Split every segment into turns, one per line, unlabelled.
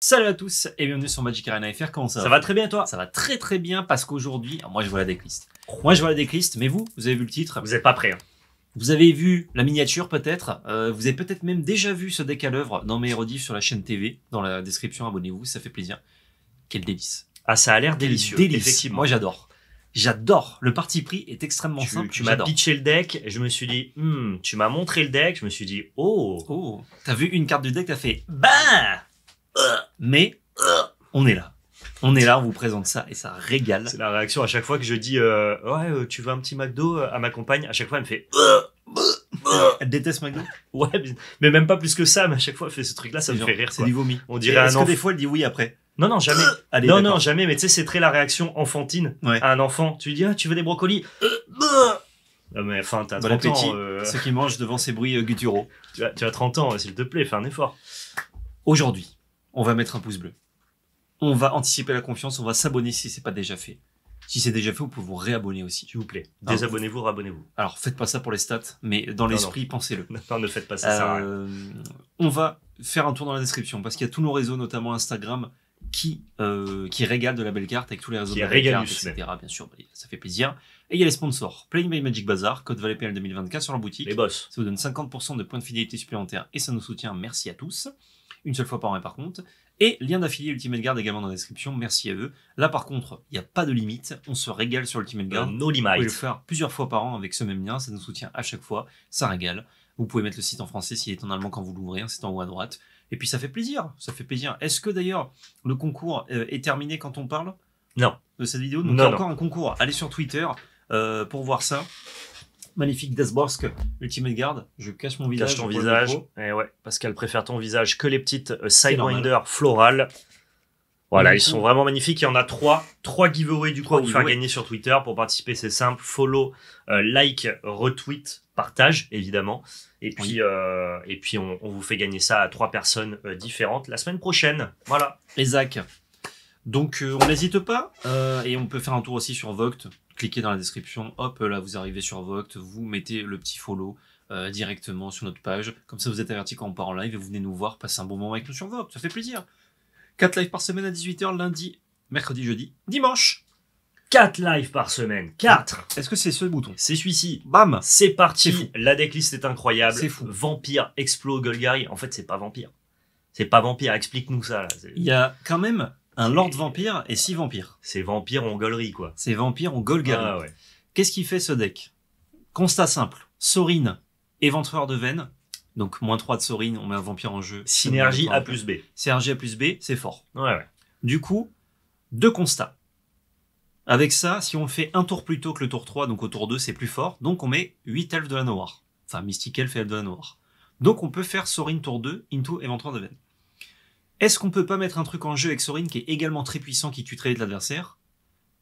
Salut à tous et bienvenue sur Magic Arena FR, comment ça va Ça va très bien toi Ça va très très bien parce qu'aujourd'hui, moi je vois la decklist. Moi je vois la decklist, mais vous, vous avez vu le titre Vous n'êtes pas prêt. Hein. Vous avez vu la miniature peut-être, euh, vous avez peut-être même déjà vu ce deck à l'œuvre dans mes rediffs sur la chaîne TV, dans la description, abonnez-vous, ça fait plaisir. Quel délice Ah ça a l'air délicieux, Délicieux, Moi j'adore. J'adore. Le parti pris est extrêmement simple. Tu m'as pitché le deck. Je me suis dit, hmm, tu m'as montré le deck. Je me suis dit, oh. Oh. T'as vu une carte du deck, t'as fait, bah mais on est là. On est là, on vous présente ça et ça régale. C'est la réaction à chaque fois que je dis euh, ouais, euh, tu veux un petit McDo euh, à ma compagne. À chaque fois, elle me fait. Elle déteste McDo. Ouais, mais même pas plus que ça. Mais à chaque fois, elle fait ce truc-là, ça me fait rire. C'est du vomi. On dirait. Est-ce que des fois, elle dit oui après Non, non, jamais. Allez, non, non, jamais. Mais tu sais, c'est très la réaction enfantine à un enfant. Tu lui dis ah, tu veux des brocolis non, mais enfin, t'as bon 30 ans. Ceux qui mangent devant ces bruits gutturaux. Tu as, tu as 30 ans, s'il te plaît, fais un effort. Aujourd'hui, on va mettre un pouce bleu. On va anticiper la confiance, on va s'abonner si c'est pas déjà fait. Si c'est déjà fait, vous pouvez vous réabonner aussi. S'il vous plaît. Désabonnez-vous, rabonnez-vous. Alors, faites pas ça pour les stats, mais dans l'esprit, pensez-le. Non, ne faites pas ça. Euh, on va faire un tour dans la description, parce qu'il y a tous nos réseaux, notamment Instagram, qui, euh, qui régale de la belle carte avec tous les réseaux de la belle carte, etc. Bien sûr, bah, ça fait plaisir. Et il y a les sponsors. Playing by Magic Bazaar, code Valet PL 2024 sur leur boutique. Les boss. Ça vous donne 50% de points de fidélité supplémentaires et ça nous soutient. Merci à tous une seule fois par an par contre. Et lien d'affilié Ultimate Guard également dans la description, merci à eux. Là par contre, il n'y a pas de limite, on se régale sur Ultimate Guard. Euh, no limit. Vous le faire plusieurs fois par an avec ce même lien, ça nous soutient à chaque fois, ça régale. Vous pouvez mettre le site en français s'il est en allemand quand vous l'ouvrez, hein, c'est en haut à droite. Et puis ça fait plaisir, ça fait plaisir. Est-ce que d'ailleurs le concours euh, est terminé quand on parle Non. De cette vidéo Non. il y a encore un concours, allez sur Twitter euh, pour voir ça magnifique Desborsk Ultimate Guard. Je cache mon visage. Cache ton visage. Et eh ouais, parce qu'elle préfère ton visage que les petites euh, Sidewinder florales.
Voilà, ils sont vraiment magnifiques. Il y en a
trois, trois giveaways du coup à vous faire gagner sur Twitter. Pour participer, c'est simple follow, euh, like, retweet, partage évidemment. Et puis, euh, et puis on, vous fait gagner ça à trois personnes différentes la semaine prochaine. Voilà. Zach. Donc on n'hésite pas et on peut faire un tour aussi sur Vogt cliquez dans la description, hop, là vous arrivez sur Voct, vous mettez le petit follow euh, directement sur notre page. Comme ça vous êtes averti quand on part en live et vous venez nous voir, passer un bon moment avec nous sur Voct, ça fait plaisir. 4 lives par semaine à 18h, lundi, mercredi, jeudi, dimanche. 4 lives par semaine. 4 Est-ce que c'est ce bouton C'est celui-ci. Bam C'est parti. Fou. La decklist est incroyable. C'est fou. Vampire, Explo, Golgari. En fait, c'est pas Vampire. C'est pas Vampire. Explique-nous ça. Il y a quand même un lord vampire et six vampires. C'est vampire en gaulerie, quoi. C'est vampire en golgari. Ah, Qu'est-ce qui fait ce deck Constat simple. Sorine, éventreur de veine. Donc, moins 3 de Sorin, on met un vampire en jeu. Synergie A plus B. Synergie A plus B, c'est fort. Ouais, ouais. Du coup, deux constats. Avec ça, si on fait un tour plus tôt que le tour 3, donc au tour 2, c'est plus fort. Donc, on met 8 elfes de la noire. Enfin, Mystique Elf et Elf de la noire. Donc, on peut faire Sorin tour 2 into éventreur de veine. Est-ce qu'on peut pas mettre un truc en jeu avec Sorin qui est également très puissant, qui tue très vite l'adversaire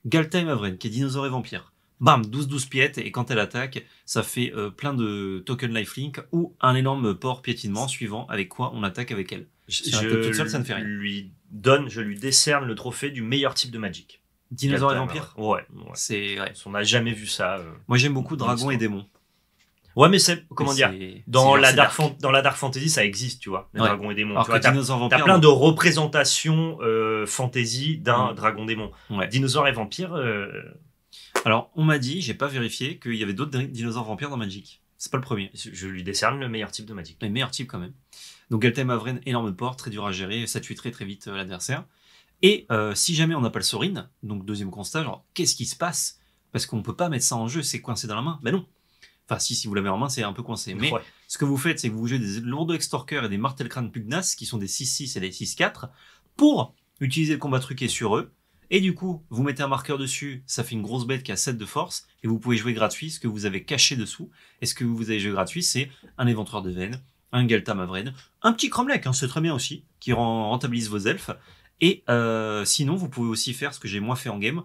Galtime Avren, qui est dinosaure et vampire. Bam, 12-12 piètes, et quand elle attaque, ça fait euh, plein de token lifelink ou un énorme port piétinement, suivant avec quoi on attaque avec elle. je, ça ne fait rien. lui donne, je lui décerne le trophée du meilleur type de Magic. Dinosaure et vampire Ouais. C'est, vrai On n'a jamais vu ça. Euh. Moi, j'aime beaucoup dragon et démon. Ouais, mais c'est comment dire dans la dark, dans la dark fantasy ça existe, tu vois, les dragons et démons. Alors tu as, plein de représentations euh, fantasy d'un mm. dragon démon. Ouais. Dinosaures et vampires. Euh, Alors on m'a dit, j'ai pas vérifié, qu'il y avait d'autres dinosaures vampires dans Magic. C'est pas le premier. Je lui décerne le meilleur type de Magic. Le meilleur type quand même. Donc Galtem Avren, énorme porte, très dur à gérer, ça tue très très vite euh, l'adversaire. Et si jamais on n'a pas le Sorin, donc deuxième constat, qu'est-ce qui se passe Parce qu'on peut pas mettre ça en jeu, c'est coincé dans la main. Ben non, Enfin, si, si vous l'avez en main, c'est un peu coincé. Mais ce que vous faites, c'est que vous jouez des Lando extorqueurs et des martel Pugnas qui sont des 6-6 et des 6-4, pour utiliser le combat truqué sur eux. Et du coup, vous mettez un marqueur dessus, ça fait une grosse bête qui a 7 de force, et vous pouvez jouer gratuit ce que vous avez caché dessous. Et ce que vous avez joué gratuit, c'est un éventreur de veines, un Galta Mavren, un petit Cromlech, hein, c'est très bien aussi, qui rentabilise vos elfes. Et euh, sinon, vous pouvez aussi faire ce que j'ai moins fait en game,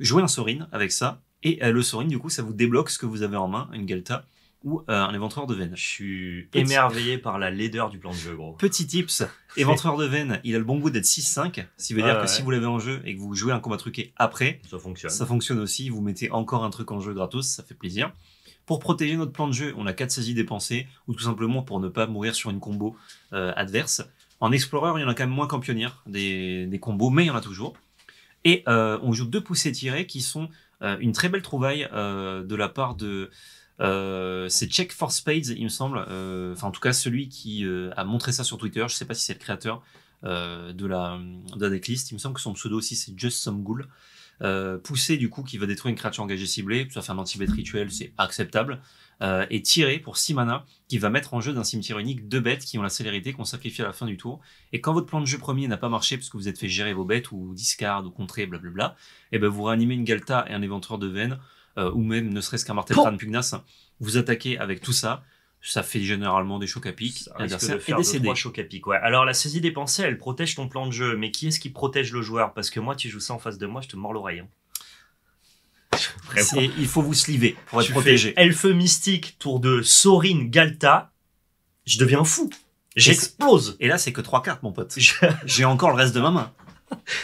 jouer un Sorin avec ça, et euh, le soaring, du coup, ça vous débloque ce que vous avez en main, une Galta ou euh, un éventreur de veine. Je suis émerveillé par la laideur du plan de jeu, gros. Petit tips, éventreur de veine, il a le bon goût d'être 6-5, ce veut dire que si vous l'avez en jeu et que vous jouez un combat truqué après, ça fonctionne. Ça fonctionne aussi, vous mettez encore un truc en jeu gratos, ça fait plaisir. Pour protéger notre plan de jeu, on a 4 saisies dépensées, ou tout simplement pour ne pas mourir sur une combo euh, adverse. En explorer, il y en a quand même moins qu'en des, combos, mais il y en a toujours. Et on joue deux poussées tirées qui sont euh, une très belle trouvaille euh, de la part de euh, c'est Check for Spades, il me semble. Euh, enfin, en tout cas, celui qui a montré ça sur Twitter. Je ne sais pas si c'est le créateur de la, de, decklist. Il me semble que son pseudo aussi, c'est Just Some Ghoul. poussé, du coup, qui va détruire une créature engagée ciblée. Ça fait un anti bête rituel, c'est acceptable et euh, tirer pour 6 mana qui va mettre en jeu d'un cimetière unique deux bêtes qui ont la célérité qu'on sacrifie à la fin du tour. Et quand votre plan de jeu premier n'a pas marché parce que vous êtes fait gérer vos bêtes ou discard ou contrer, blablabla, et eh ben vous réanimez une Galta et un éventreur de veine, euh, ou même ne serait-ce qu'un martel crâne pugnace, vous attaquez avec tout ça, ça fait généralement des chocs à pic. est décédé. à Alors la saisie des pensées, elle protège ton plan de jeu, mais qui est-ce qui protège le joueur Parce que moi, tu joues ça en face de moi, je te mords l'oreille. Hein. Il faut vous sliver pour être tu protégé. Elfe mystique, tour de Sorin Galta. Je deviens fou. J'explose. Et là, c'est que trois cartes, mon pote. J'ai encore le reste de ma main.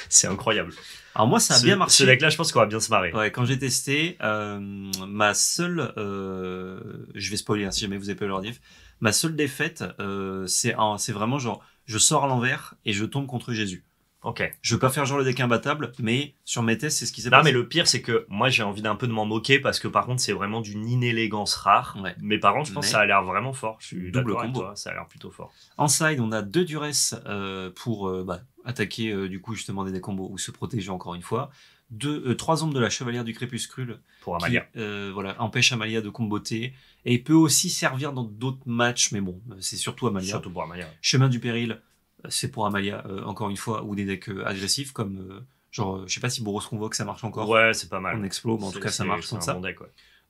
c'est incroyable. Alors moi, ça a bien marché. Ce deck-là, je pense qu'on va bien se marrer. Ouais, quand j'ai testé, euh, ma seule, euh, je vais spoiler hein, si jamais vous avez pas eu diff, ma seule défaite, euh, c'est c'est vraiment genre, je sors à l'envers et je tombe contre Jésus. Ok. Je veux pas faire genre le deck imbattable, mais sur mes tests, c'est ce qui s'est passé. mais le pire, c'est que moi, j'ai envie d'un peu de m'en moquer parce que par contre, c'est vraiment d'une inélégance rare. Mes Mais par contre, je pense que ça a l'air vraiment fort. Je suis double combo. ça a l'air plutôt fort. En side, on a deux duresses euh, pour euh, bah, attaquer euh, du coup justement des combos ou se protéger encore une fois. Deux, trois ombres de la chevalière du crépuscule pour Amalia. Qui, voilà, empêche Amalia de comboter et peut aussi servir dans d'autres matchs, mais bon, c'est surtout Amalia. Surtout pour Chemin du péril c'est pour Amalia, euh, encore une fois, ou des decks euh, agressifs comme. Euh, genre, je sais pas si Boros Convoque ça marche encore. Ouais, c'est pas mal. On explose, mais en tout cas ça marche comme ça.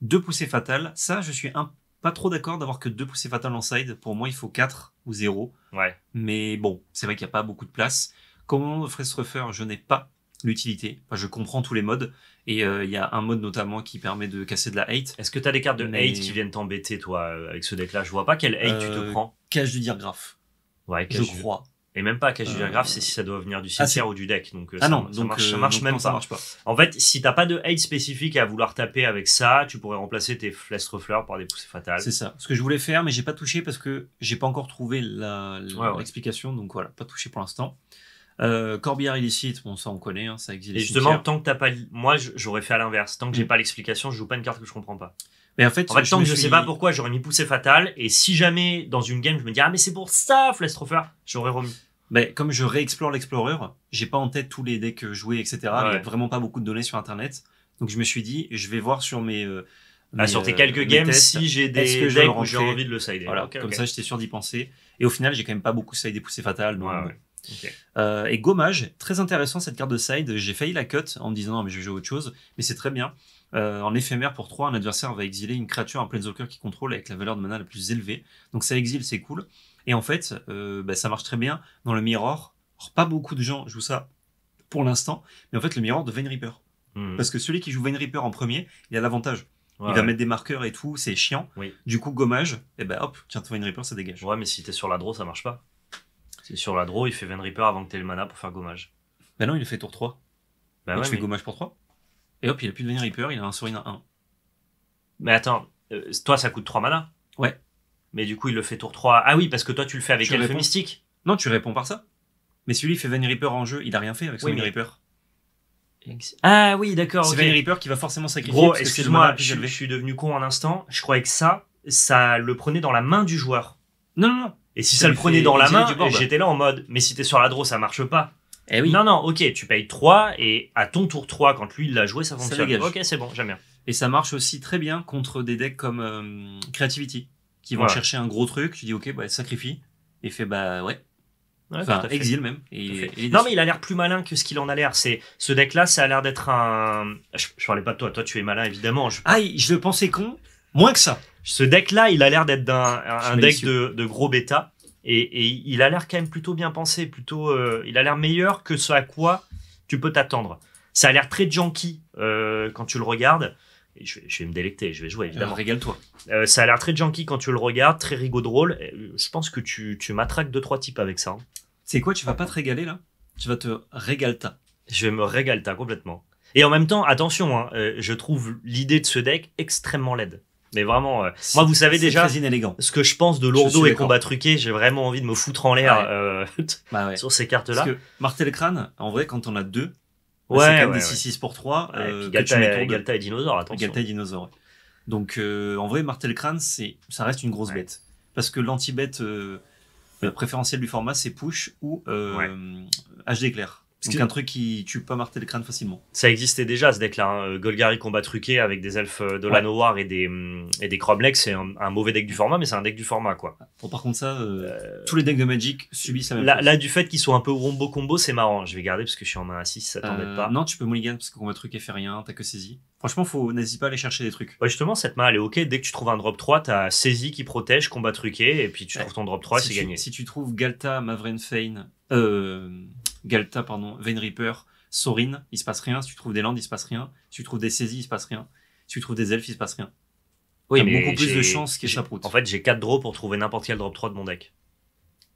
Deux poussées fatales, ça je suis pas trop d'accord d'avoir que deux poussées fatales en side. Pour moi, il faut 4 ou 0. Ouais. Mais bon, c'est vrai qu'il n'y a pas beaucoup de place. Comment de Refer, je n'ai pas l'utilité. je comprends tous les modes. Et il y a un mode notamment qui permet de casser de la hate. Est-ce que tu as des cartes de hate qui viennent t'embêter, toi, avec ce deck-là Je vois pas quelle hate tu te prends. Cache du diagraphe. Ouais, je crois. Et même pas à cache euh, du diagraphe, c'est si ça doit venir du ah, cimetière ou du deck. Donc, euh, ah ça, non, ça marche, euh, marche même pas. Ça marche pas. En fait, si t'as pas de hate spécifique à vouloir taper avec ça, tu pourrais remplacer tes flèches fleurs par des poussées fatales. C'est ça. Ce que je voulais faire, mais j'ai pas touché parce que j'ai pas encore trouvé l'explication. Donc voilà, pas touché pour l'instant. Corbière illicite, bon ça on connaît, hein, ça existe. Et justement, tant que t'as pas, moi j'aurais fait à l'inverse. Tant que j'ai mm. pas l'explication, je joue pas une carte que je comprends pas en fait, en je tant je sais pas pourquoi, j'aurais mis poussé fatal. Et si jamais dans une game, je me dis ah mais c'est pour ça, Flestrofer, j'aurais remis. Mais comme je réexplore l'explorer, j'ai pas en tête tous les decks joués, etc. n'y a vraiment pas beaucoup de données sur internet. Donc je me suis dit, je vais voir sur mes, euh, ah, sur tes euh, quelques games si j'ai des que decks où j'ai envie de le side. comme ça j'étais sûr d'y penser. Et au final, j'ai quand même pas beaucoup sidé poussée fatal. Euh, et gommage, très intéressant cette carte de side. J'ai failli la cut en me disant non mais je vais jouer autre chose, mais c'est très bien. Euh, en éphémère, pour 3, un adversaire va exiler une créature, un planeswalker qui contrôle avec la valeur de mana la plus élevée. Donc ça exile, c'est cool. Et en fait, euh, bah, ça marche très bien dans le Mirror. pas beaucoup de gens jouent ça pour l'instant, mais en fait, le Mirror de Vane Reaper. Hmm. Parce que celui qui joue Vane Reaper en premier, il a l'avantage. il va mettre des marqueurs et tout, c'est chiant. Du coup, gommage, et ben hop, tiens, ton Vane Reaper, ça dégage. Ouais, mais si t'es sur la draw, ça marche pas. Si sur la draw, il fait Vane Reaper avant que t'aies le mana pour faire gommage. Ben non, il le fait tour 3. Bah tu fais gommage pour 3 et hop, il a plus de devenir Reaper, il a un Sorin 1. Mais attends, euh, toi ça coûte 3 mana Ouais. Mais du coup, il le fait tour 3. Ah oui, parce que toi tu le fais avec tu Mystique. Non, tu réponds par ça. Mais celui-là, fait venir Reaper en jeu, il n'a rien fait avec son oui, Reaper. Ah oui, d'accord. C'est okay. Reaper qui va forcément sacrifier. Gros, excuse-moi, je, suis devenu con un instant. Je croyais que ça, ça le prenait dans la main du joueur. Non, non, non. Et si ça, le prenait dans la main, j'étais là en mode, mais si t'es sur la draw, ça marche pas. Eh Non, non, ok, tu payes 3 et à ton tour 3, quand lui il l'a joué, ça fonctionne. ok, c'est bon, j'aime bien. Et ça marche aussi très bien contre des decks comme euh, Creativity, qui vont chercher un gros truc, tu dis ok, bah sacrifie, et fait bah ouais. enfin, exil même. Et, non, mais il a l'air plus malin que ce qu'il en a l'air. C'est ce deck-là, ça a l'air d'être un. Je, parlais pas de toi. Toi, tu es malin évidemment. Je... Ah, je le pensais con. Moins que ça. Ce deck-là, il a l'air d'être un, un deck de, de, gros bêta. Et, il a l'air quand même plutôt bien pensé, plutôt, euh, il a l'air meilleur que ce à quoi tu peux t'attendre. Ça a l'air très janky euh, quand tu le regardes. je, vais, me délecter, je vais jouer euh, évidemment. Régale-toi. ça a l'air très janky quand tu le regardes, très rigaud drôle. Je pense que tu, tu m'attraques deux trois types avec ça. Hein. C'est quoi Tu vas pas te régaler là Tu vas te régalta. Je vais me régalta complètement. Et en même temps, attention, hein, je trouve l'idée de ce deck extrêmement laide. Mais vraiment, euh, moi, vous savez déjà inélégant. ce que je pense de lourdeau et combat truqué. J'ai vraiment envie de me foutre en l'air euh, bah sur ces cartes-là. Parce martel crâne, en vrai, quand on a deux, c'est quand même 6-6 pour 3. Galta, Galta et Dinosaure, attention. Galta et Donc, euh, en vrai, martel crâne, ça reste une grosse bête. Parce que l'anti-bête préférentielle du format, c'est push ou HD éclair. C'est un truc qui tue pas Martel Crâne facilement. Ça existait déjà ce deck-là. Hein. Euh, Golgari combat truqué avec des elfes euh, de la noire et des, hum, et des C'est un, mauvais deck du format, mais c'est un deck du format. quoi. Bon, par contre, ça, euh, tous les decks de Magic subissent la même là, du fait qu'ils soient un peu rombo combo, c'est marrant. Je vais garder parce que je suis en main à 6, ça t'embête pas. Non, tu peux mulligan parce que combat truqué fait rien, t'as que saisie. Franchement, faut n'hésite pas à aller chercher des trucs. Ouais, justement, cette main, elle est ok. Dès que tu trouves un drop 3, t'as saisi qui protège, combat truqué, et puis tu trouves ton drop 3, c'est gagné. Si tu trouves Galta, Mavren Fane, euh, Galta, pardon, Vein Reaper, Sorin, il se passe rien. Si tu trouves des landes, il se passe rien. Si tu trouves des saisies, il se passe rien. Si tu trouves des elfes, il se passe rien. Oui, beaucoup plus de chance qui En fait, j'ai 4 draws pour trouver n'importe quel drop 3 de mon deck.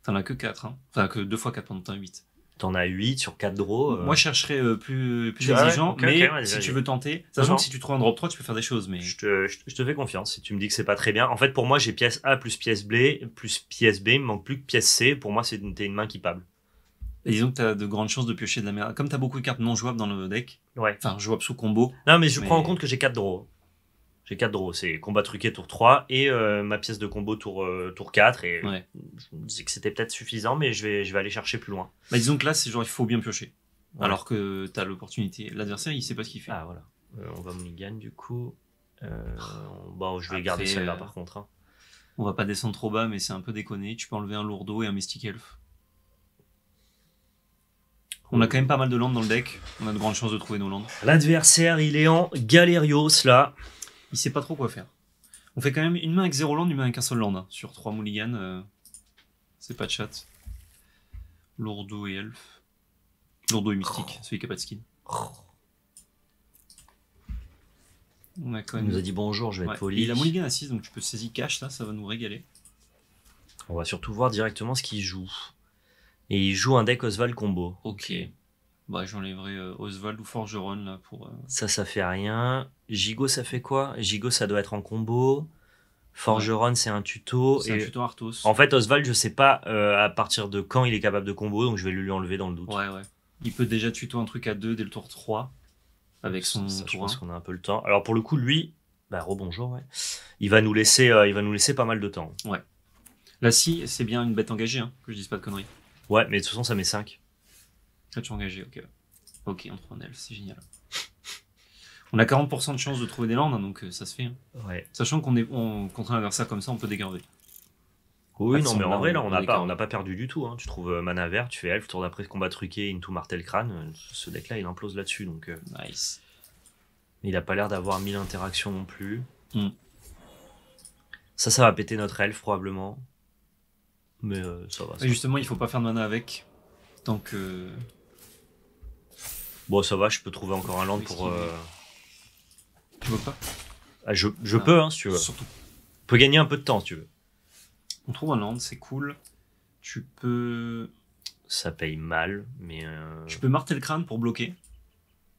T'en as que 4, hein. Enfin, que 2 fois 4 pendant t'en as 8. T'en as 8 sur 4 draws. Euh. Moi, je chercherais euh, plus, plus exigeant, mais si tu veux tenter, sachant que si tu trouves un drop 3, tu peux faire des choses. Mais... Je, te, je, te fais confiance. Si tu me dis que c'est pas très bien, en fait, pour moi, j'ai pièce A plus pièce B, plus pièce B, il me manque plus que pièce C. Pour moi, c'est une main qui pable disons que tu as de grandes chances de piocher de la merde. Comme tu as beaucoup de cartes non jouables dans le deck, ouais. enfin jouables sous combo. Non, mais je prends en compte que j'ai 4 draws. J'ai 4 draws, c'est combat truqué tour 3 et euh, ma pièce de combo tour, euh, tour 4. Et ouais. je me disais que c'était peut-être suffisant, mais je vais, je vais aller chercher plus loin. Mais bah, disons que là, c'est genre il faut bien piocher. Alors que tu as l'opportunité. L'adversaire, il sait pas ce qu'il fait. Ah voilà. Euh, on va gagne du coup. bon, bah, je vais garder celle-là par contre. Hein. On va pas descendre trop bas, mais c'est un peu déconné. Tu peux enlever un lourdeau et un mystique elf. On a quand même pas mal de landes dans le deck. On a de grandes chances de trouver nos landes. L'adversaire, il est en Galerios là. Il sait pas trop quoi faire. On fait quand même une main avec zéro land, une main avec un seul land. Hein, sur trois mulligan, euh, c'est pas de chat. Lourdeau et elf. Lourdeau et mystique, oh. celui qui a pas de skin. Oh. On a quand même... Il nous a dit bonjour, je vais être poli. il a mulligan à 6, donc tu peux saisir cash là, ça va nous régaler. On va surtout voir directement ce qu'il joue. Et il joue un deck Oswald combo. Ok. Bah, j'enlèverai euh, Oswald ou Forgeron là pour. Euh, ça, ça fait rien. Gigo, ça fait quoi Gigo, ça doit être en combo. Forgeron, c'est un tuto. C'est un tuto Arthos. En fait, Oswald, je sais pas euh, à partir de quand il est capable de combo, donc je vais lui enlever dans le doute. Ouais, ouais. Il peut déjà tuto un truc à deux dès le tour 3 avec son tour pense qu'on a un peu le temps. Alors pour le coup, lui, bah rebonjour, ouais. Il va nous laisser, il va nous laisser pas mal de temps. Ouais. Là, si, c'est bien une bête engagée, hein, que je dise pas de conneries. Ouais, mais de toute façon, ça met 5. Ah, tu es engagé, ok. Ok, on prend elfe, c'est génial. On a 40% de chance de trouver des landes, hein, donc euh, ça se fait. Hein. Ouais. Sachant qu'on est on, contre un adversaire comme ça, on peut dégarder.
Oui, non, mais en vrai, là, on n'a pas, on
pas perdu du tout. Hein. Tu trouves euh, mana vert, tu fais elfe, tour d'après combat truqué, into martel crâne. Euh, ce deck-là, il implose là-dessus, donc Nice. il n'a pas l'air d'avoir 1000 interactions non plus. Hmm. Ça, ça va péter notre Elf, probablement. Mais euh, ça va. justement, il faut pas faire de mana avec. Tant que. Bon, ça va, je peux trouver encore un land pour. Euh, tu veux pas ah, Je, ah, peux, hein, si tu veux. Surtout. peut gagner un peu de temps, si tu veux. On trouve un land, c'est cool. Tu peux. Ça paye mal, mais. je euh, peux martel le crâne pour bloquer.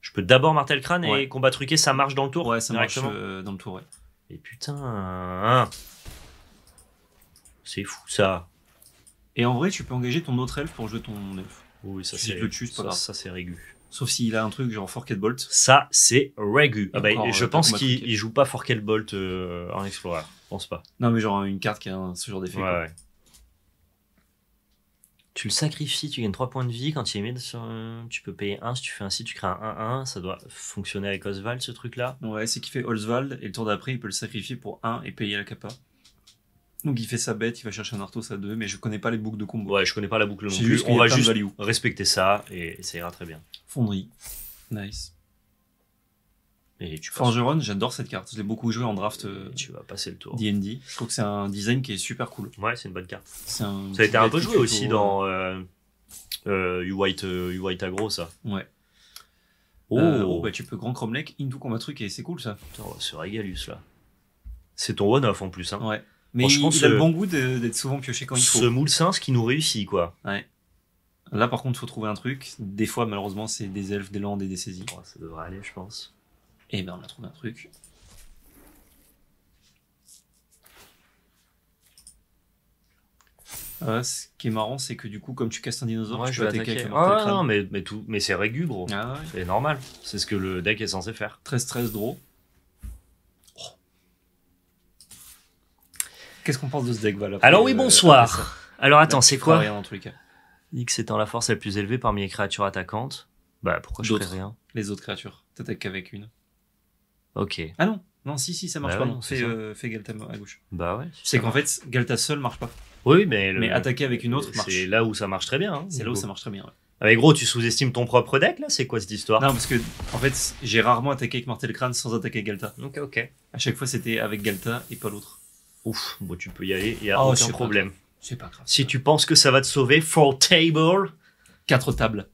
Je peux d'abord martel le crâne et combat truqué, ça marche dans le tour Ouais, ça marche dans le tour, ouais. Et putain. Hein. C'est fou ça. Et en vrai, tu peux engager ton autre elfe pour jouer ton elf. Oui, ça c'est. ça, c'est régu. Sauf s'il a un truc genre et Bolt. Ça, c'est régul. Ah bah, je euh, pense qu'il joue pas et Bolt euh, en Explorer. Je pense pas. Non, mais genre une carte qui a ce genre d'effet. Tu le sacrifies, tu gagnes 3 points de vie. Quand il est mis euh, tu peux payer 1. Si tu fais ainsi, tu crées un 1-1. Ça doit fonctionner avec Oswald, ce truc-là. Ouais, c'est qu'il fait Oswald et le tour d'après, il peut le sacrifier pour 1 et payer la capa. Donc il fait sa bête, il va chercher un Arthos à 2, mais je connais pas les boucles de combo. Ouais, je connais pas la boucle non plus. On va juste respecter ça et ça ira très bien. Fonderie. Nice. Et tu Forgeron, j'adore cette carte. Je l'ai beaucoup joué en draft. Euh, tu vas passer le tour. D&D. Je trouve que c'est un design qui est super cool. Ouais, c'est une bonne carte. ça a été un peu joué aussi dans euh, euh, U White, White Agro, ça. Ouais.
Oh. oh. bah
tu peux grand cromlech into combat truc et c'est cool ça. Putain, ce là. C'est ton one-off en plus. Hein. Ouais. Mais il, a le bon goût d'être souvent pioché quand il faut. Ce moule ce qui nous réussit, quoi. Ouais. Là, par contre, faut trouver un truc. Des fois, malheureusement, c'est des elfes, des landes et des saisies. Oh, ça devrait aller, je pense. Et eh ben, on a trouvé un truc. Ah, ce qui est marrant, c'est que du coup, comme tu casses un dinosaure, tu vas peux attaquer, un ah, non, mais, c'est régu, gros. Ah, c'est normal. C'est ce que le deck est censé faire. 13-13 draw. Qu'est-ce qu'on pense de ce deck, voilà. Alors oui, euh, bonsoir. Alors attends, c'est quoi rien, en tout cas. X étant la force la plus élevée parmi les créatures attaquantes. Bah pourquoi je ferais rien Les autres créatures. T'attaques qu'avec une. Ok. Ah non Non, si, si, ça marche bah pas. non, euh, fais, Galta à gauche. Bah ouais. C'est qu'en fait, Galta seul marche pas. Oui, mais. Mais attaquer avec une autre marche. C'est là où ça marche très bien. Hein, c'est là où ça marche très bien, ouais. Ah mais gros, tu sous-estimes ton propre deck là C'est quoi cette histoire Non, parce que en fait, j'ai rarement attaqué avec Mortel Crâne sans attaquer Galta. donc ok. À chaque fois, c'était avec Galta et pas l'autre ouf, bon, tu peux y aller, et n'y a oh, aucun problème. C'est pas grave. Si tu penses que ça va te sauver, four table. Quatre tables.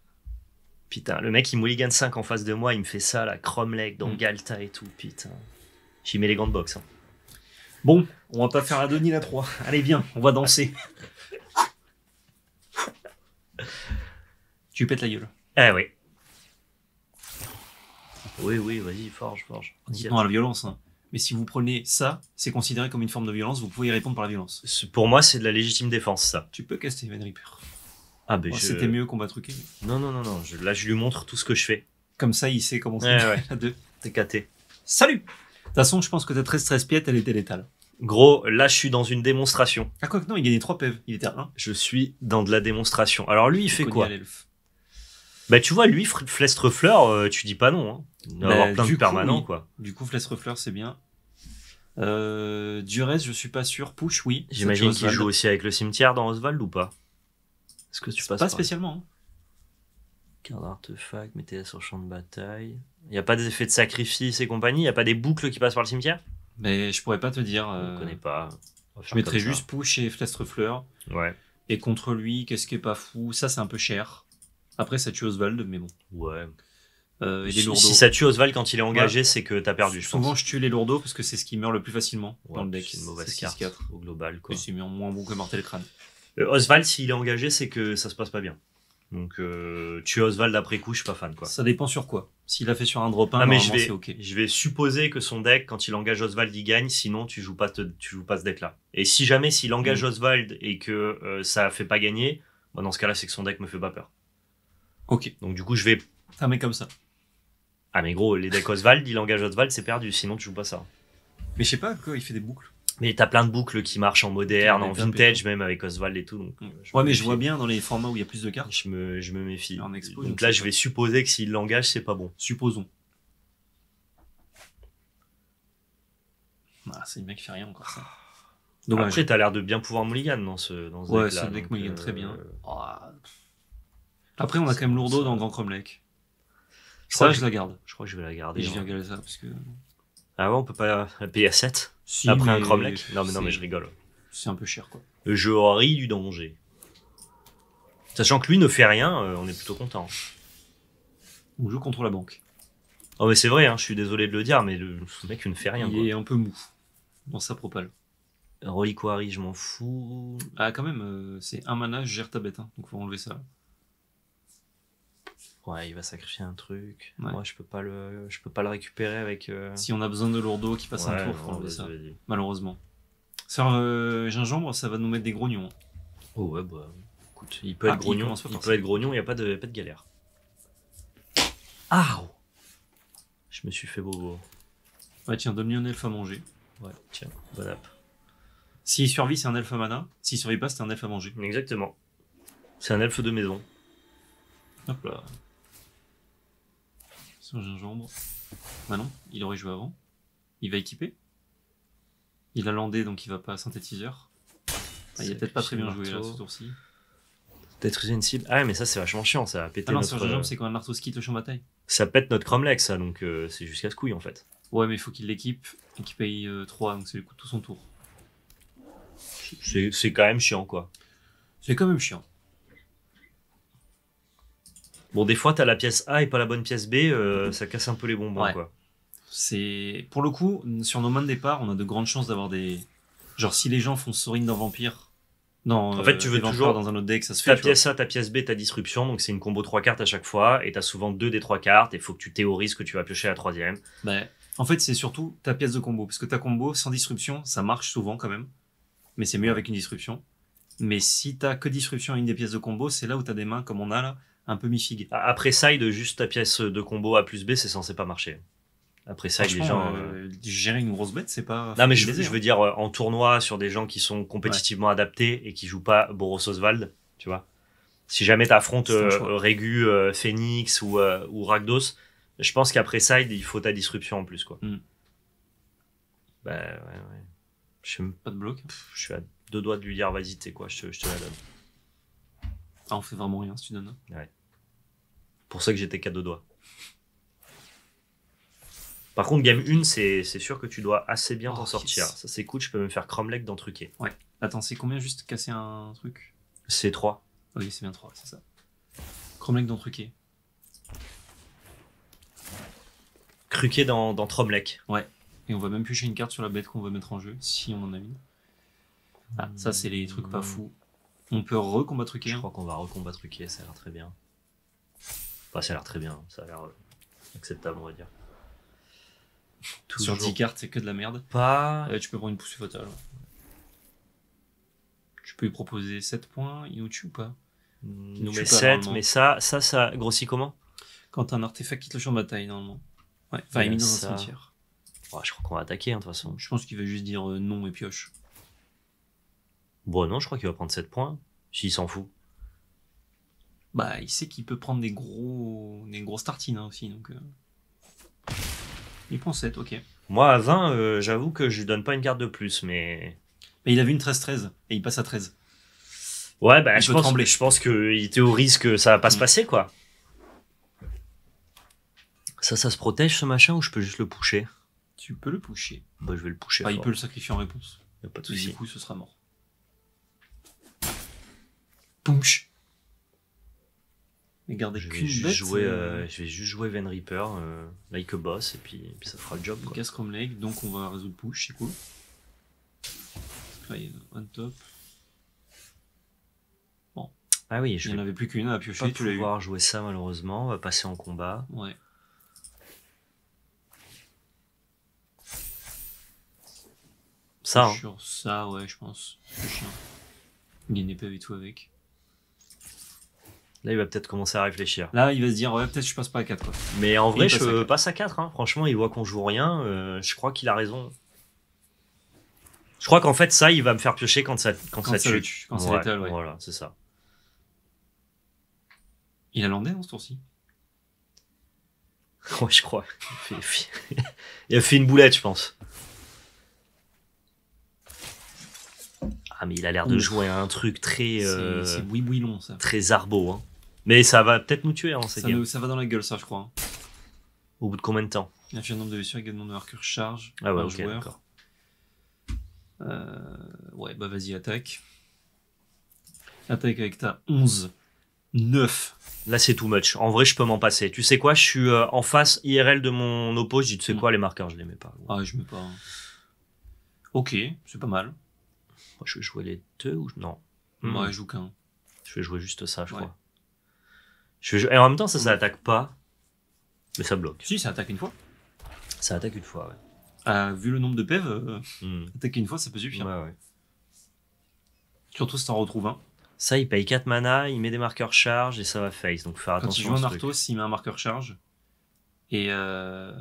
Putain, le mec il mouligane 5 en face de moi, il me fait ça, la leg dans mm. Galta et tout, putain. J'y mets les gants de boxe. Hein. Bon, on va pas faire la 2 ni la 3. Allez, viens, on va danser. tu pètes la gueule. Eh oui. Oui, oui, vas-y, forge, forge. Dites-moi la violence. Hein. Mais si vous prenez ça, c'est considéré comme une forme de violence, vous pouvez y répondre par la violence. Pour moi, c'est de la légitime défense, ça. Tu peux casser Evan Ripper Ah, ben, oh, C'était mieux qu'on va truquer. Non, non, non, non. Là, je lui montre tout ce que je fais. Comme ça, il sait comment ça ouais, deux. T'es caté. Salut De toute façon, je pense que ta 13 13 piète, elle était létale. Gros, là, je suis dans une démonstration. Ah, quoi que non, il gagnait 3 PEV. Il était à 1. Je suis dans de la démonstration. Alors, lui, il fait quoi bah, tu vois, lui, Flestrefleur, euh, tu dis pas non. Hein. Il doit bah, avoir plein de permanents, quoi. Du coup, Flestrefleur, c'est bien. Euh, du reste, je suis pas sûr. Push, oui. J'imagine qu'il joue aussi avec le cimetière dans Oswald ou pas ce que tu passes Pas spécialement. Hein. Carte d'artefact, mettez sur champ de bataille. Il n'y a pas des effets de sacrifice et compagnie Il n'y a pas des boucles qui passent par le cimetière Mais je pourrais pas te dire. Euh... Je connais pas.
Je mettrais juste
Push et Flestrefleur. Ouais. Et contre lui, qu'est-ce qui est pas fou Ça, c'est un peu cher. Après, ça tue Oswald, mais bon. Ouais. Euh, si ça tue Oswald quand il est engagé, c'est que t'as perdu, Souvent, je tue les lourdeaux parce que c'est ce qui meurt le plus facilement dans le deck. C'est une mauvaise carte au global. Quoi. c'est moins bon que Martel Crâne. Euh, Oswald, s'il est engagé, c'est que ça se passe pas bien. Donc, euh, tuer Oswald après coup, je suis pas fan. quoi. Ça dépend sur quoi. S'il a fait sur un drop 1, je vais, ok. Je vais supposer que son deck, quand il engage Oswald, il gagne. Sinon, tu joues pas, tu joues pas ce deck-là. Et si jamais s'il engage mm. Oswald et que euh, ça fait pas gagner, bah, dans ce cas-là, c'est que son deck me fait pas peur. Ok. Donc du coup, je vais fermer comme ça. Ah mais gros, les decks Oswald, il engage Oswald, c'est perdu, sinon tu joues pas ça. Mais je sais pas, quoi, il fait des boucles. Mais t'as plein de boucles qui marchent en moderne, en vintage, même avec Oswald et tout. Donc, euh, Ouais, mais je vois bien dans les formats où il y a plus de cartes. Je me, je me méfie. donc là, je vais supposer que s'il l'engage, c'est pas bon. Supposons. Ah, c'est le mec qui fait rien encore ça. Donc Après, fait t'as l'air de bien pouvoir mulligan dans ce dans Ouais, c'est deck mulligan euh, très bien. Euh, ah, après, on a quand même Lourdeau dans Grand Cromlech. ça, je la garde. Je crois que je vais la garder. je viens garder ça parce que. Ah ouais, on peut pas la payer à 7 après un Cromlech Non, mais non, mais je rigole. C'est un peu cher quoi. Je ris du danger. Sachant que lui ne fait rien, euh, on est plutôt content. On joue contre la banque. Oh, mais c'est vrai, hein, je suis désolé de le dire, mais le, mec ne fait rien. Il est un peu mou dans sa propale. Reliquary, je m'en fous. Ah, quand même, euh, c'est un mana, je gère ta bête. Hein, donc faut enlever ça ouais il va sacrifier un truc moi je peux pas le je peux pas le récupérer avec euh, si on a besoin de lourdeau qui passe un tour enlever ça malheureusement sur euh, gingembre ça va nous mettre des grognons oh ouais bah écoute il peut ah, être grognon il, peut être grognon y a pas de pas de galère ah je me suis fait bobo ouais tiens donne-lui un elfe à manger ouais tiens bon app s'il survit c'est un elfe à mana s'il survit pas c'est un elfe à manger exactement c'est un elfe de maison hop là gingembre. Bah non, il aurait joué avant. Il va équiper. Il a landé donc il va pas synthétiseur. il a peut-être pas très bien joué là ce tour-ci. peut-être une cible. Ah mais ça c'est vachement chiant, ça a péter ah non, gingembre euh, c'est quand un marteau qui le champ bataille. Ça pète notre cromlex ça, donc euh, c'est jusqu'à ce couille en fait. Ouais mais il faut qu'il l'équipe et qu'il paye 3, euh, donc c'est le coup tout son tour. C'est quand même chiant quoi. C'est quand même chiant. Bon, des fois, t'as la pièce A et pas la bonne pièce B, euh, ça casse un peu les bonbons, quoi. C'est pour le coup, sur nos mains de départ, on a de grandes chances d'avoir des. Genre, si les gens font Sorine dans Vampire, non. En fait, tu veux euh, toujours dans un autre deck, ça se fait. Ta pièce A, ta pièce B, ta disruption, donc c'est une combo 3 cartes à chaque fois, et t'as souvent deux des trois cartes, et faut que tu théorises que tu vas piocher la troisième. Bah, en fait, c'est surtout ta pièce de combo, parce que ta combo sans disruption, ça marche souvent quand même, mais c'est mieux avec une disruption. Mais si t'as que disruption et une des pièces de combo, c'est là où t'as des mains comme on a là, un peu mi Après side, juste ta pièce de combo A plus B, c'est censé pas marcher. Après side les gens. Euh, euh, gérer une grosse bête, c'est pas. Non, mais je, veux dire, euh, en tournoi, sur des gens qui sont compétitivement adaptés et qui jouent pas Boros Oswald, tu vois. Si jamais t'affrontes euh, Régu, Phoenix ou, ou Rakdos, je pense qu'après Side, il faut ta disruption en plus, quoi. Ben Bah, ouais, ouais. Je suis pas de bloc. je suis à deux doigts de lui dire, vas-y, quoi, je te la donne. On fait vraiment rien si tu donnes. Ouais. Pour ça que j'étais qu'à deux doigts. Par contre, game 1, c'est sûr que tu dois assez bien t'en oh, sortir. Ça, c'est je peux me faire Cromleck d'en truquer. Ouais. Attends, c'est combien juste casser un truc C'est 3. Oui, c'est bien 3, c'est ça. Cromleck dans truquer. Cruqué dans, dans Tromlec. Ouais. Et on va même piocher une carte sur la bête qu'on veut mettre en jeu, si on en a une. Ah, ça, c'est les trucs pas fous. On peut recombattre Je crois qu'on va recombattre Kea, ça a l'air très bien. Enfin, ça a l'air très bien, ça a l'air euh, acceptable, on va dire. Toujours. Sur 10 cartes, c'est que de la merde. Pas. Euh, tu peux prendre une poussée photo Tu peux lui proposer 7 points, il nous ou pas C'est hmm, nous 7, mais ça, ça, ça grossit comment Quand un artefact quitte le champ de bataille, normalement. Ouais, enfin, il est dans un je crois qu'on va attaquer, hein, de toute façon. Je pense qu'il va juste dire euh, non et pioche. Bon, non, je crois qu'il va prendre 7 points, s'il s'en fout. Bah, il sait qu'il peut prendre des gros, des grosses tartines hein, aussi, donc. Euh. Il prend 7, ok. Moi, à 20, euh, j'avoue que je lui donne pas une carte de plus, mais. Mais il vu une 13-13, et il passe à 13. Ouais, bah, je, pense, je pense qu'il théorise que ça va pas se mm. passer, quoi. Ça, ça se protège, ce machin, ou je peux juste le pusher Tu peux le pousser. Bah, je vais le pousser. Bah, il peut le sacrifier en réponse. Y a pas de souci. Du coup, ce sera mort punch Et garder je vais jouer, euh, euh, je vais juste jouer Van Reaper, euh, like a boss, et puis, ça fera le job. donc on va résoudre push, c'est cool. top. Bon. Ah oui, je n'avais plus qu'une à piocher. Pas pouvoir jouer ça malheureusement, on va passer en combat. Ouais. Ça. Hein. Sur ça, ouais, je pense. Le chien. Il tout avec. Là, il va peut-être commencer à réfléchir. Là, il va se dire, ouais, peut-être je passe pas à 4. Mais en vrai, je passe à 4. Hein. Franchement, il voit qu'on joue rien. Euh, je crois qu'il a raison. Je crois qu'en fait, ça, il va me faire piocher quand ça, quand, quand ça, tue. Quand Voilà, c'est ça. Il a landé dans ce tour-ci Ouais, je crois. Il a, fait, une boulette, je pense. Ah, mais il a l'air de jouer à un truc très. c'est euh, oui, Très arbo. Hein. Mais ça va peut-être nous tuer, hein, ça, nous, ça va dans la gueule, ça, je crois. Hein. Au bout de combien de temps a un nombre de blessures également de marqueurs charge. Ah ouais, ok, d'accord. Euh, ouais, bah vas-y, attaque. Attaque avec ta 11. 9. Là, c'est too much. En vrai, je peux m'en passer. Tu sais quoi Je suis euh, en face IRL de mon oppo. Je dis, tu sais hmm. quoi, les marqueurs, je les mets pas. Ah, je mets pas. Hein. Ok, c'est pas mal. Moi, je vais jouer les deux ou non moi hmm. je joue qu'un. Je vais jouer juste ça, je crois. Et en même temps, ça, ça mm. attaque pas, mais ça bloque. Si, ça attaque une fois. Ça attaque une fois, ouais. Euh, vu le nombre de PEV euh, mm. attaquer une fois, ça peut suffire. Ouais, ouais. Surtout si t'en retrouves un. Ça, il paye 4 mana, il met des marqueurs charge et ça va face. Donc faire attention. Quand tu joues un marteau, il met un marqueur charge. Et, euh...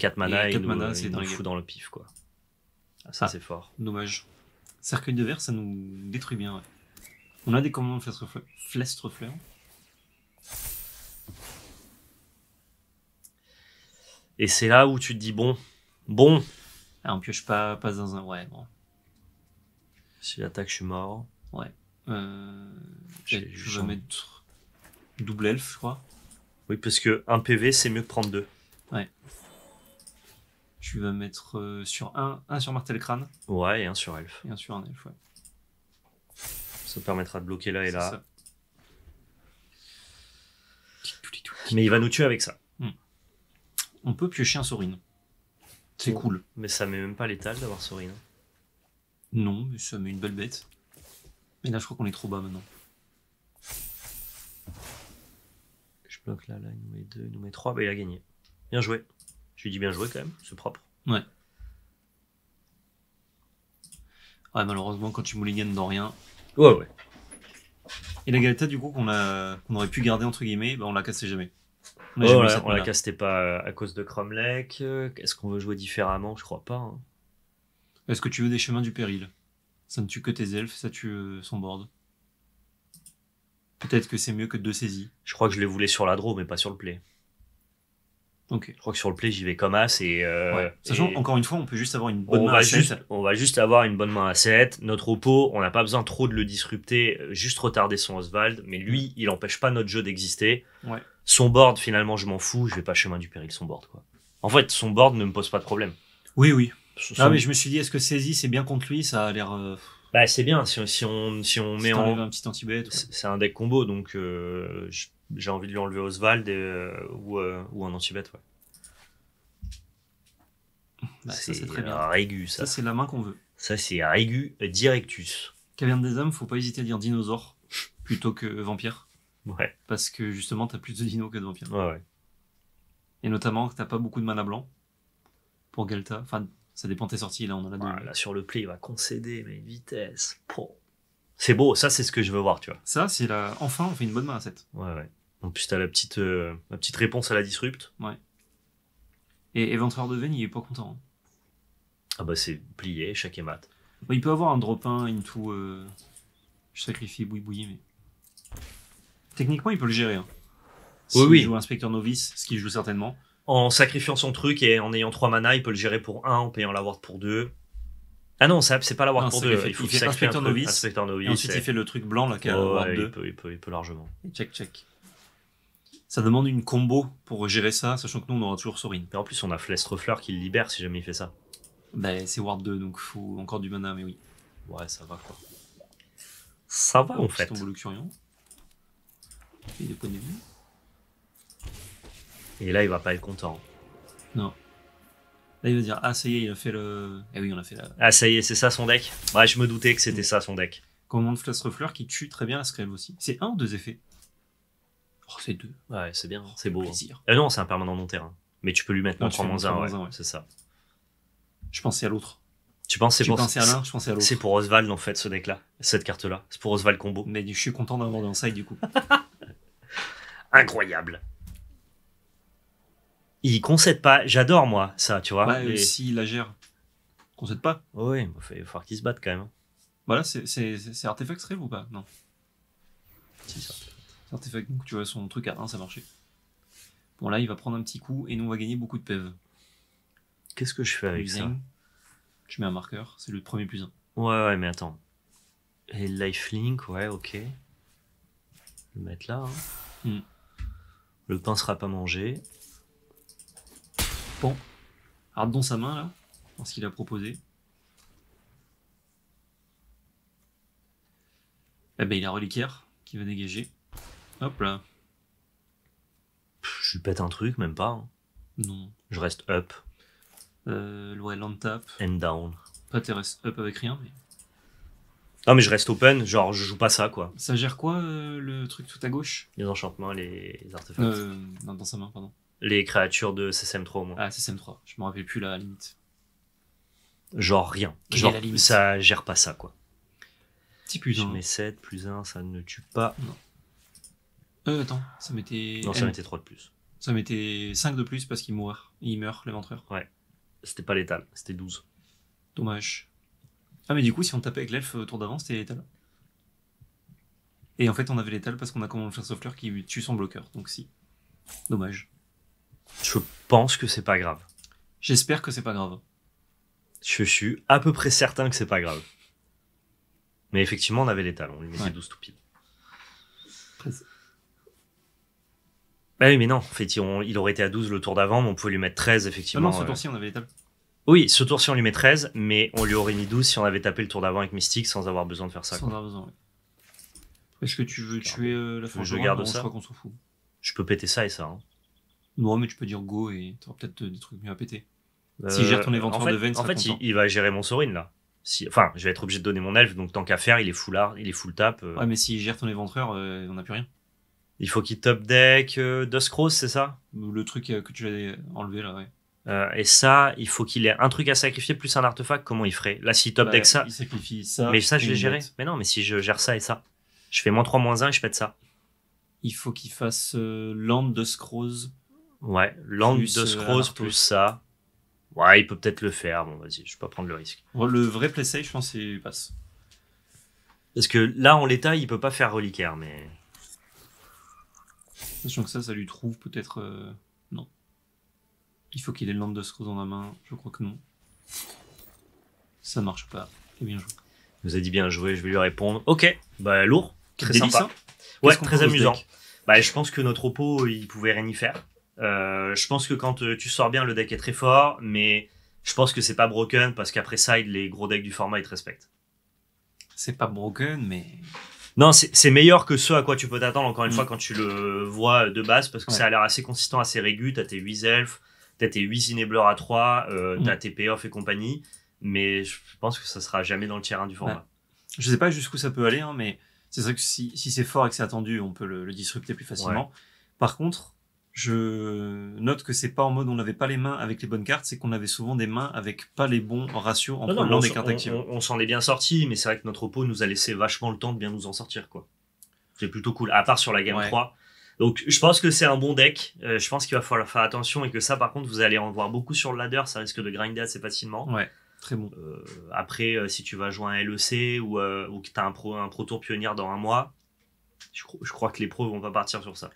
4 mana, il, nous c'est dans, le pif, quoi. Ah, ça, ah, c'est fort. Dommage. Cercueil de verre, ça nous détruit bien, ouais. On a des commandes flestre-fleur. Et c'est là où tu te dis, bon, bon, ah, on pioche pas, passe dans un. Ouais, bon. Si l'attaque, je suis mort. Ouais. je vais mettre double elf je crois. Oui, parce que un PV, c'est mieux que prendre deux. Ouais. Tu vas mettre euh, sur un, un sur martel crâne. Ouais, et un sur elf. Bien un sur un ouais. Ça permettra de bloquer là et là. Mais il va nous tuer avec ça on peut piocher un Sorin. C'est oh. cool. Mais ça met même pas l'étal d'avoir sorine Non, mais ça met une belle bête. Mais là, je crois qu'on est trop bas maintenant. Je bloque là, là, il nous met 2, il nous met 3, bah, il a gagné. Bien joué. Je lui dis bien joué quand même, c'est propre. Ouais. Ouais, ah, malheureusement, quand tu mouliganes dans rien. Ouais, ouais. Et la galette du coup, qu'on aurait pu garder, entre guillemets, bah, on l'a cassé jamais on oh, la oh, castait pas euh, à cause de Cromlech. Euh, est-ce qu'on veut jouer différemment Je crois pas. Hein. Est-ce que tu veux des chemins du péril Ça ne tue que tes elfes, ça tue euh, son board. Peut-être que c'est mieux que deux saisies. Je crois que je les voulais sur la draw, mais pas sur le play. Ok. Je crois que sur le play, j'y vais comme as. euh, Sachant, encore une fois, on peut juste avoir une bonne main à juste, On va juste avoir une bonne main à 7. Notre repos, on n'a pas besoin trop de le disrupter, juste retarder son Oswald. Mais lui, il n'empêche pas notre jeu d'exister. Ouais. Son board, finalement, je m'en fous. Je vais pas chemin du péril, son board. Quoi. En fait, son board ne me pose pas de problème. Oui, oui. mais je me suis dit, est-ce que saisie, c'est bien contre lui Ça a l'air. Euh, bah, c'est bien. Si, on, si on met en. un petit anti C'est un deck combo, donc euh, j'ai envie de lui enlever Oswald euh, euh, ou, un anti Ouais. c'est très bien. ça. c'est la main qu'on veut. Ça, c'est aigu Directus. Caverne des ne faut pas hésiter à dire dinosaure plutôt que vampire. Ouais. Parce que justement, tu as plus de dinos que de vampires. Ouais, ouais. Et notamment, t'as pas beaucoup de mana blanc pour Galta. Enfin, ça dépend tes sorties. Là, on en a deux. Là, sur le play, il va concéder, mais vitesse. C'est beau, ça, c'est ce que je veux voir, tu vois. Ça, c'est la. Enfin, on fait une bonne main à 7. Ouais, ouais. En plus, t'as la petite, euh, petite réponse à la disrupte Ouais. Et Éventreur de Veine, il est pas content. Hein. Ah bah c'est plié, chaque émat. Bah, il peut avoir un drop 1 into. Euh... Je sacrifie Boui mais. Techniquement, il peut le gérer. Hein. oui, oui. Il joue Inspecteur Novice, ce qu'il joue certainement. En sacrifiant son truc et en ayant 3 mana, il peut le gérer pour 1 en payant la ward pour 2. Ah non, c'est pas la ward pour 2. Il, faut il fait Inspecteur Novice. Et ensuite, il fait le truc blanc là, qui a ward ouais, il, il peut largement. Check, check ça demande une combo pour gérer ça, sachant que nous, on aura toujours Sorin. Et en plus, on a Flestrefleur qui le libère si jamais il fait ça. Ben, c'est Ward 2, donc faut encore du mana, mais oui. Ouais, ça va quoi. Ça va en fait. Et là, il va pas être content. Non. Là, il va dire Ah, ça y est, il a fait le. Eh oui, on a fait la. Ah, ça y est, c'est ça son deck Ouais, je me doutais que c'était mm. ça son deck. Commande Flestrefleur qui tue très bien la Scream aussi. C'est un ou deux effets Oh, c'est deux. Ouais, c'est bien, oh, c'est beau. Hein. Plaisir. Ah non, c'est un permanent non terrain. Hein. Mais tu peux lui mettre non, 3 1, ouais, c'est ça. Je pensais à l'autre. Tu penses pensais à l'un, je pensais à l'autre. C'est pour Oswald en fait ce deck là, cette carte là. C'est pour Oswald combo. Mais je suis content d'avoir dans side du coup. Incroyable. Il concède pas, j'adore moi ça, tu vois. Ouais, bah, Et... si la gère concède pas. Oh oui, il va falloir qu'il se batte, quand même. Voilà, hein. bah c'est artefact serait ou pas Non. C'est ça artefact. Donc tu vois, son truc à 1, ça marchait. Bon, là, il va prendre un petit coup et nous, on va gagner beaucoup de PEV. Qu'est-ce que je fais avec ça Je mets un marqueur, c'est le premier plus 1. Ouais, ouais, mais attends. Et le lifelink, ouais, ok. Je vais le mettre là. Hein. Hmm. Le pain sera pas mangé. Bon. Arde dans sa main, là, dans ce qu'il a proposé. Eh ben, il a reliquaire qui va dégager. Hop là. je lui pète un truc, même pas. Hein. Non. Je reste up Euh, ouais, land tap. and down. Pas restes up avec rien, mais. Non, ah, mais je reste open, genre je joue pas ça quoi. Ça gère quoi euh, le truc tout à gauche Les enchantements, les, artefacts. euh, non, Dans sa main, pardon. Les créatures de CCM3 au moins. Ah, CCM 3 Je me rappelle plus la limite. Genre rien. Genre, ça gère pas ça quoi. Petit Je mets 7 plus 1, ça ne tue pas. Non. Euh, attends, ça mettait. Non, ça mettait 3 de plus. Ça mettait 5 de plus parce qu'il meurt, il meurt, l'éventreur. Ouais. C'était pas létal, c'était 12. Dommage. Ah, mais du coup, si on tapait avec l'elfe euh, tour d'avant, c'était létal. Et en fait, on avait létal parce qu'on a commandé le fleurs qui tue son bloqueur, donc si. Dommage. Je pense que c'est pas grave. J'espère que c'est pas grave. Je suis à peu près certain que c'est pas grave. Mais effectivement, on avait l'étal, on lui mettait 12 tout bah oui, mais non, en fait, il aurait été à 12 le tour d'avant, mais on pouvait lui mettre 13, ah effectivement. non, ce euh. tour-ci, on avait Oui, ce tour-ci, on lui met 13, mais on lui aurait mis 12 si on avait tapé le tour d'avant avec Mystique sans avoir besoin de faire ça. Sans avoir besoin, Est-ce que tu veux tuer euh, la fin Je garde ça. Je qu'on fout. Je peux péter ça et ça. Hein. Non, mais tu peux dire go et auras peut-être euh, des trucs mieux à péter. Si gère ton éventreur de veine, En fait, il, va gérer mon Sorin là. Si, enfin, je vais être obligé de donner mon elfe, donc tant qu'à faire, il est full il est full tap. Ouais, mais s'il gère ton éventreur, on n'a plus rien. Il faut qu'il top deck euh, c'est ça Le truc euh, que tu as enlevé là, ouais. Euh, et ça, il faut qu'il ait un truc à sacrifier plus un artefact. Comment il ferait Là, si top bah, deck ça. Il sacrifie ça. Mais ça, je l'ai gérer. Mais non, mais si je gère ça et ça, je fais moins 3, moins 1 et je pète ça. Il faut qu'il fasse euh, Land de Ouais, Land de plus euh, ça. Ouais, il peut peut-être le faire. Bon, vas-y, je vais pas prendre le risque. le vrai play je pense, il passe. Parce que là, en l'état, il peut pas faire reliquaire, mais. Sachant que ça, ça lui trouve peut-être. Euh, non. Il faut qu'il ait le Land of Scrolls dans la main, je crois que non. Ça marche pas. Et eh bien joué. Il nous a dit bien joué, je vais lui répondre. Ok, bah lourd, Très sympa. Hein. Ouais, très amusant. Bah, je pense que notre oppo, il pouvait rien y faire. Euh, je pense que quand euh, tu sors bien, le deck est très fort, mais je pense que c'est pas broken parce qu'après ça, les gros decks du format, ils te respectent. C'est pas broken, mais non, c'est meilleur que ce à quoi tu peux t'attendre, encore une mm. fois, quand tu le vois de base, parce que ça a l'air assez consistant, assez régu. T'as tes 8 elfes, t'as tes 8 enablers à 3, euh, mm. t'as tes payoffs et compagnie. Mais je pense que ça sera jamais dans le terrain du format. Je sais pas jusqu'où ça peut aller, hein, mais c'est vrai que si, c'est fort et que c'est attendu, on peut le, le disrupter plus facilement. Par contre, je note que c'est pas en mode on n'avait pas les mains avec les bonnes cartes, c'est qu'on avait souvent des mains avec pas les bons ratios en ratio des cartes actives. On, s'en est bien sorti, mais c'est vrai que notre repos nous a laissé vachement le temps de bien nous en sortir, quoi. C'est plutôt cool, à part sur la game 3. Donc je pense que c'est un bon deck. Euh, je pense qu'il va falloir faire attention et que ça, par contre, vous allez en voir beaucoup sur le ladder. Ça risque de grinder assez facilement. Ouais, très bon. Euh, après, euh, si tu vas jouer un LEC ou, ou que tu as un pro, un pro tour pionnier dans un mois, je, je crois que les pros vont pas partir sur ça.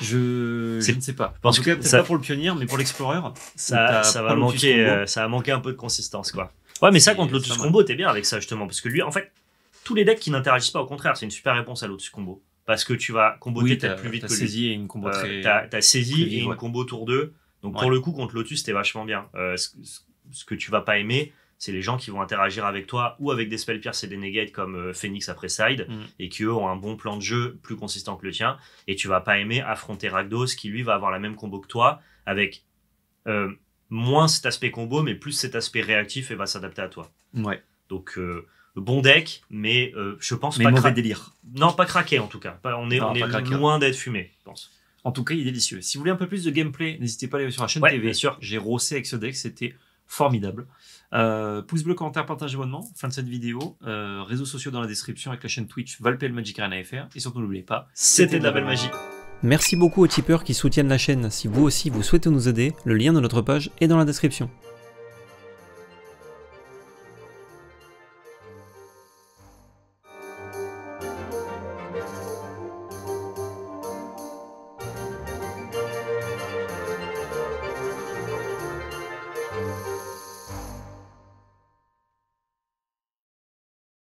Je, ne sais pas. en tout cas, peut-être pas pour le pionnier, mais pour l'explorer, euh, ça, va manquer, ça a manqué un peu de consistance, quoi. Ouais, mais ça, contre Lotus Combo, t'es bien avec ça, justement. Parce que lui, en fait, tous les decks qui n'interagissent pas, au contraire, c'est une super réponse à Lotus Combo. Parce que tu vas comboter peut-être plus vite que saisi Et une combo euh, as, saisi et une combo tour 2. Donc, pour le coup, contre Lotus, t'es vachement bien. Euh, ce, que tu vas pas aimer, c'est les gens qui vont interagir avec toi ou avec des spell pierce et des negates comme euh, Phoenix après side mm. et qui eux ont un bon plan de jeu plus consistant que le tien et tu vas pas aimer affronter ragdos qui lui va avoir la même combo que toi avec euh, moins cet aspect combo mais plus cet aspect réactif et va s'adapter à toi. Ouais. Donc euh, bon deck, mais je pense mais pas mauvais délire. Non, pas craqué en tout cas. on est, loin hein. d'être fumé, je pense. En tout cas, il est délicieux. Si vous voulez un peu plus de gameplay, n'hésitez pas à aller sur la chaîne TV. Bien sûr. J'ai rossé avec ce deck, c'était formidable. Euh, pouce bleu, commentaire, partage, abonnement. Fin de cette vidéo. Euh, réseaux sociaux dans la description avec la chaîne Twitch Valpel Magic Arena FR. Et surtout, n'oubliez pas, c'était de la belle magie. Merci beaucoup aux tipeurs qui soutiennent la chaîne. Si vous aussi vous souhaitez nous aider, le lien de notre page est dans la description.